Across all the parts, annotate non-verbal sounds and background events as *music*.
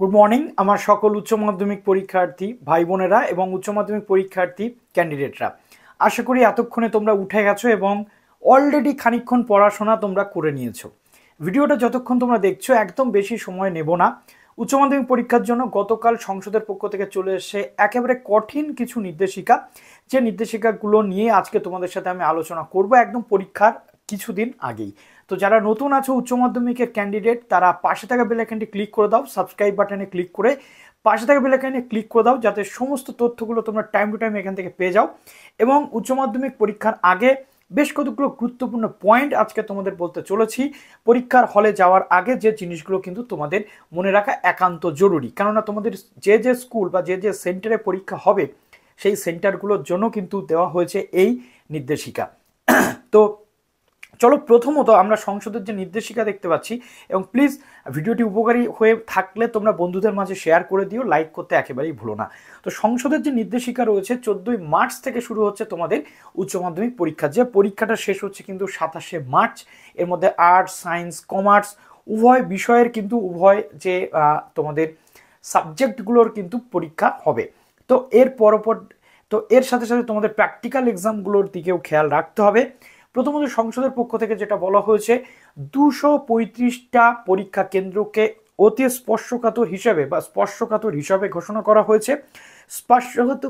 good morning আমার সকল উচ্চ মাধ্যমিক পরীক্ষার্থী ভাই বোনেরা এবং উচ্চ মাধ্যমিক পরীক্ষার্থী ক্যান্ডিডেটরা আশা করি এতক্ষণে তোমরা উঠে গেছো এবং অলরেডি খানিক্ষণ পড়াশোনা তোমরা করে নিয়েছো ভিডিওটা যতক্ষণ তোমরা দেখছো একদম বেশি সময় নেব না উচ্চ মাধ্যমিক পরীক্ষার জন্য গতকাল সংসদের পক্ষ থেকে চলে এসে একেবারে কঠিন কিছু নির্দেশিকা যে নির্দেশিকাগুলো নিয়ে আজকে তোমাদের সাথে আমি আলোচনা করব একদম পরীক্ষার কিছুদিন আগেই তো যারা নতুন আছো উচ্চ মাধ্যমিকের ক্যান্ডিডেট তারা পাশে থাকা বেলাইকানটি ক্লিক করে দাও সাবস্ক্রাইব বাটনে ক্লিক করে পাশে থাকা বেলাইকানে ক্লিক করে দাও যাতে সমস্ত তথ্যগুলো তোমরা টাইম টু টাইম এখান থেকে পেয়ে যাও এবং উচ্চ মাধ্যমিক পরীক্ষার আগে বেশ কতগুলো গুরুত্বপূর্ণ পয়েন্ট আজকে তোমাদের বলতে চলেছি পরীক্ষার হলে যাওয়ার আগে যে জিনিসগুলো কিন্তু তোমাদের মনে রাখা একান্ত জরুরি কেননা তোমাদের যে যে স্কুল বা যে যে সেন্টারে পরীক্ষা হবে সেই সেন্টারগুলোর জন্য কিন্তু দেওয়া হয়েছে এই নির্দেশিকা তো চলো প্রথমত আমরা সংসদের যে নির্দেশিকা দেখতে পাচ্ছি এবং প্লিজ ভিডিওটি উপকারী হয়ে থাকলে তোমরা বন্ধুদের মাঝে শেয়ার করে দিও লাইক করতে একেবারেই ভুলো না তো সংসদের যে নির্দেশিকা রয়েছে চোদ্দই মার্চ থেকে শুরু হচ্ছে তোমাদের উচ্চ মাধ্যমিক পরীক্ষা যে পরীক্ষাটা শেষ হচ্ছে কিন্তু সাতাশে মার্চ এর মধ্যে আর্টস সায়েন্স কমার্স উভয় বিষয়ের কিন্তু উভয় যে তোমাদের সাবজেক্টগুলোর কিন্তু পরীক্ষা হবে তো এর পরপর তো এর সাথে সাথে তোমাদের প্র্যাকটিক্যাল এক্সামগুলোর দিকেও খেয়াল রাখতে হবে প্রথমত সংসদের পক্ষ থেকে যেটা বলা হয়েছে দুশো পঁয়ত্রিশটা পরীক্ষা কেন্দ্রকে অতি স্পর্শকাতর হিসাবে বা স্পর্শকাতর হিসাবে ঘোষণা করা হয়েছে স্পর্শকাত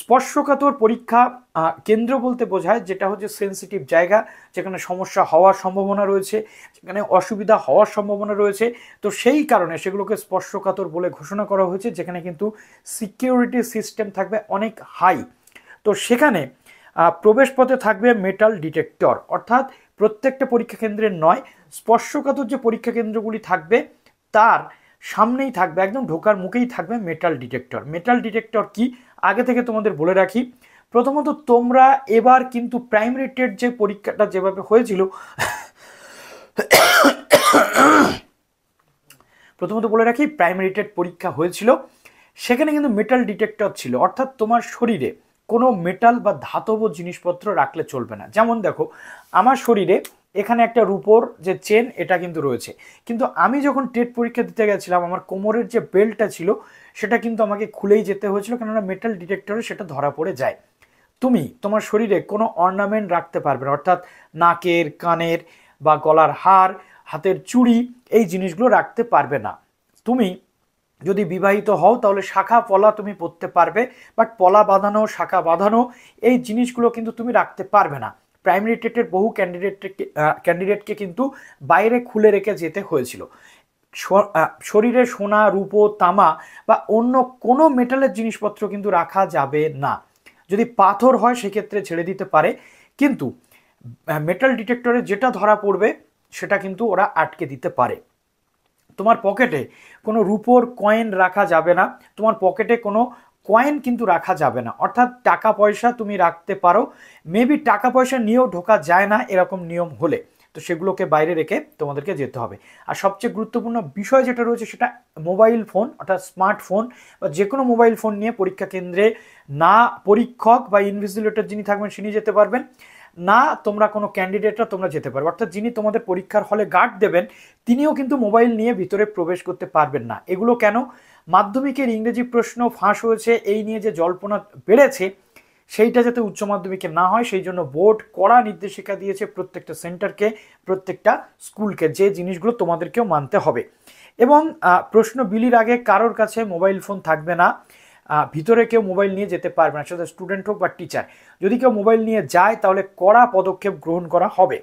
স্পর্শকাতর পরীক্ষা কেন্দ্র বলতে বোঝায় যেটা হচ্ছে সেন্সিটিভ জায়গা যেখানে সমস্যা হওয়ার সম্ভাবনা রয়েছে যেখানে অসুবিধা হওয়ার সম্ভাবনা রয়েছে তো সেই কারণে সেগুলোকে স্পর্শকাতর বলে ঘোষণা করা হয়েছে যেখানে কিন্তু সিকিউরিটি সিস্টেম থাকবে অনেক হাই তো সেখানে প্রবেশপথে থাকবে মেটাল ডিটেক্টর অর্থাৎ প্রত্যেকটা পরীক্ষা কেন্দ্রের নয় স্পর্শকাতর যে পরীক্ষা কেন্দ্রগুলি থাকবে তার সামনেই থাকবে একদম ঢোকার মুখেই থাকবে মেটাল ডিটেক্টর মেটাল ডিটেক্টর কি আগে থেকে তোমাদের বলে রাখি প্রথমত তোমরা এবার কিন্তু প্রাইমারি টেট যে পরীক্ষাটা যেভাবে হয়েছিল প্রথমত বলে রাখি প্রাইমারি টেট পরীক্ষা হয়েছিল সেখানে কিন্তু মেটাল ডিটেক্টর ছিল অর্থাৎ তোমার শরীরে কোনো মেটাল বা ধাতব জিনিসপত্র রাখলে চলবে না যেমন দেখো আমার শরীরে এখানে একটা রুপোর যে চেন এটা কিন্তু রয়েছে কিন্তু আমি যখন টেট পরীক্ষা দিতে গেছিলাম আমার কোমরের যে বেল্টটা ছিল সেটা কিন্তু আমাকে খুলেই যেতে হয়েছিল কেননা মেটাল ডিটেক্টরে সেটা ধরা পড়ে যায় তুমি তোমার শরীরে কোনো অর্নামেন্ট রাখতে পারবে না অর্থাৎ নাকের কানের বা গলার হার হাতের চুড়ি এই জিনিসগুলো রাখতে পারবে না তুমি যদি বিবাহিত হও তাহলে শাখা পলা তুমি পড়তে পারবে বাট পলা বাঁধানো শাখা বাঁধানো এই জিনিসগুলো কিন্তু তুমি রাখতে পারবে না প্রাইমারি টেটের বহু ক্যান্ডিডেটকে ক্যান্ডিডেটকে কিন্তু বাইরে খুলে রেখে যেতে হয়েছিল শরীরে সোনা রূপো তামা বা অন্য কোনো মেটালের জিনিসপত্র কিন্তু রাখা যাবে না যদি পাথর হয় সেক্ষেত্রে ছেড়ে দিতে পারে কিন্তু মেটাল ডিটেক্টরে যেটা ধরা পড়বে সেটা কিন্তু ওরা আটকে দিতে পারে তোমার পকেটে কোনো রুপোর কয়েন রাখা যাবে না তোমার পকেটে কোনো কয়েন কিন্তু রাখা যাবে না অর্থাৎ টাকা পয়সা তুমি রাখতে পারো মেবি টাকা পয়সা নিয়েও ঢোকা যায় না এরকম নিয়ম হলে তো সেগুলোকে বাইরে রেখে তোমাদেরকে যেতে হবে আর সবচেয়ে গুরুত্বপূর্ণ বিষয় যেটা রয়েছে সেটা মোবাইল ফোন অর্থাৎ স্মার্টফোন বা যে কোনো মোবাইল ফোন নিয়ে পরীক্ষা কেন্দ্রে না পরীক্ষক বা ইনভিজিলেটর যিনি থাকবেন তিনি যেতে পারবেন না তোমরা কোনো ক্যান্ডিডেটরা তোমরা যেতে পারবে অর্থাৎ যিনি তোমাদের পরীক্ষার হলে গার্ড দেবেন তিনিও কিন্তু মোবাইল নিয়ে ভিতরে প্রবেশ করতে পারবেন না এগুলো কেন মাধ্যমিকের ইংরেজি প্রশ্ন ফাঁস হয়েছে এই নিয়ে যে জল্পনা বেড়েছে সেইটা যাতে উচ্চ মাধ্যমিকে না হয় সেই জন্য বোর্ড কড়া নির্দেশিকা দিয়েছে প্রত্যেকটা সেন্টারকে প্রত্যেকটা স্কুলকে যে জিনিসগুলো তোমাদেরকেও মানতে হবে এবং প্রশ্ন বিলির আগে কারোর কাছে মোবাইল ফোন থাকবে না ভিতরে কেউ মোবাইল নিয়ে যেতে পারবে না সেটা স্টুডেন্ট হোক বা টিচার যদি কেউ মোবাইল নিয়ে যায় তাহলে কড়া পদক্ষেপ গ্রহণ করা হবে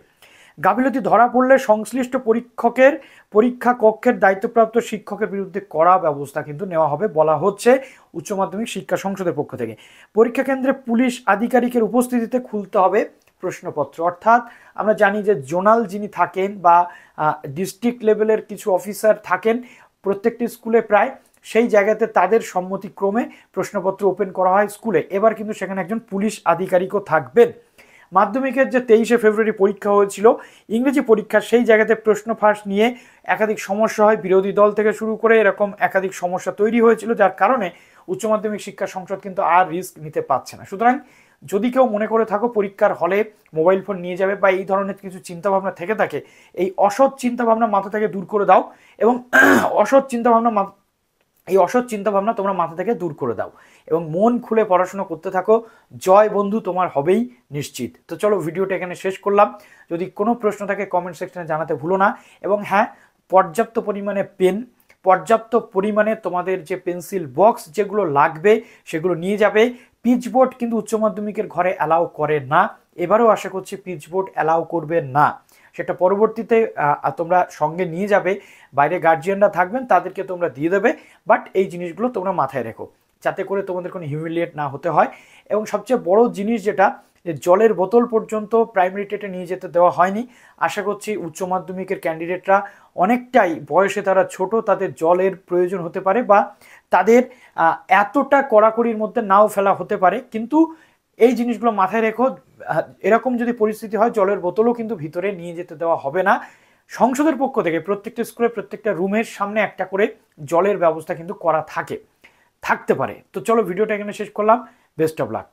গাফিলতি ধরা পড়লে সংশ্লিষ্ট পরীক্ষকের পরীক্ষা কক্ষের দায়িত্বপ্রাপ্ত শিক্ষকের বিরুদ্ধে কড়া ব্যবস্থা কিন্তু নেওয়া হবে বলা হচ্ছে উচ্চ মাধ্যমিক শিক্ষা সংসদের পক্ষ থেকে পরীক্ষা কেন্দ্রে পুলিশ আধিকারিকের উপস্থিতিতে খুলতে হবে প্রশ্নপত্র অর্থাৎ আমরা জানি যে জোনাল যিনি থাকেন বা ডিস্ট্রিক্ট লেভেলের কিছু অফিসার থাকেন প্রত্যেকটি স্কুলে প্রায় সেই জায়গাতে তাদের সম্মতিক্রমে প্রশ্নপত্র ওপেন করা হয় স্কুলে এবার কিন্তু সেখানে একজন পুলিশ আধিকারিকও থাকবেন মাধ্যমিকের যে তেইশে ফেব্রুয়ারি পরীক্ষা হয়েছিল ইংরেজি পরীক্ষা সেই জায়গাতে প্রশ্ন ফাঁস নিয়ে একাধিক সমস্যা হয় বিরোধী দল থেকে শুরু করে এরকম একাধিক সমস্যা তৈরি হয়েছিল যার কারণে উচ্চ মাধ্যমিক শিক্ষা সংসদ কিন্তু আর রিস্ক নিতে পারছে না সুতরাং যদি কেউ মনে করে থাকো পরীক্ষার হলে মোবাইল ফোন নিয়ে যাবে বা এই ধরনের কিছু চিন্তাভাবনা থেকে থাকে এই অসৎ চিন্তাভাবনা মাথা থেকে দূর করে দাও এবং *clears throat* অসৎ চিন্তাভাবনা এই অসৎ চিন্তাভাবনা তোমরা মাথা থেকে দূর করে দাও এবং মন খুলে পড়াশোনা করতে থাকো জয় বন্ধু তোমার হবেই নিশ্চিত তো চলো ভিডিওটা এখানে শেষ করলাম যদি কোনো প্রশ্ন থাকে কমেন্ট সেকশনে জানাতে ভুলো না এবং হ্যাঁ পর্যাপ্ত পরিমাণে পেন পর্যাপ্ত পরিমাণে তোমাদের যে পেন্সিল বক্স যেগুলো লাগবে সেগুলো নিয়ে যাবে পিচবোর্ড কিন্তু উচ্চ মাধ্যমিকের ঘরে অ্যালাউ করে না এবারও আশা করছি পিচবোর্ড অ্যালাউ করবে না সেটা পরবর্তীতে তোমরা সঙ্গে নিয়ে যাবে বাইরে গার্জিয়ানরা থাকবেন তাদেরকে তোমরা দিয়ে দেবে বাট এই জিনিসগুলো তোমরা মাথায় রেখো যাতে করে তোমাদের কোনো হিউমিলিয়েট না হতে হয় এবং সবচেয়ে বড় জিনিস যেটা যে জলের বোতল পর্যন্ত প্রাইমারি টেটে নিয়ে যেতে দেওয়া হয়নি আশা করছি উচ্চ মাধ্যমিকের ক্যান্ডিডেটরা অনেকটাই বয়সে তারা ছোট তাদের জলের প্রয়োজন হতে পারে বা তাদের এতটা কড়াকড়ির মধ্যে নাও ফেলা হতে পারে কিন্তু এই জিনিসগুলো মাথায় রেখো এরকম যদি পরিস্থিতি হয় জলের বোতলও কিন্তু ভিতরে নিয়ে যেতে দেওয়া হবে না সংসদের পক্ষ থেকে প্রত্যেকটা স্কুলে প্রত্যেকটা রুমের সামনে একটা করে জলের ব্যবস্থা কিন্তু করা থাকে থাকতে পারে তো চলো ভিডিওটা এখানে শেষ করলাম বেস্ট অফ লাক